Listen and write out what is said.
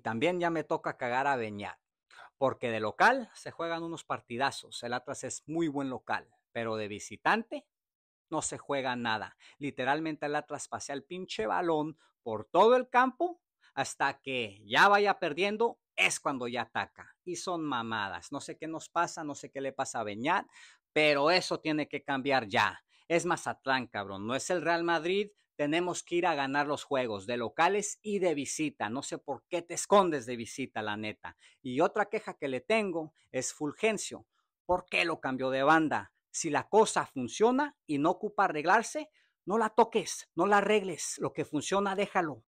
también ya me toca cagar a Beñat, porque de local se juegan unos partidazos. El Atlas es muy buen local, pero de visitante no se juega nada. Literalmente el Atlas pasea el pinche balón por todo el campo hasta que ya vaya perdiendo, es cuando ya ataca. Y son mamadas. No sé qué nos pasa, no sé qué le pasa a Beñat, pero eso tiene que cambiar ya. Es Mazatlán, cabrón. No es el Real Madrid, tenemos que ir a ganar los juegos de locales y de visita. No sé por qué te escondes de visita, la neta. Y otra queja que le tengo es Fulgencio. ¿Por qué lo cambió de banda? Si la cosa funciona y no ocupa arreglarse, no la toques, no la arregles. Lo que funciona, déjalo.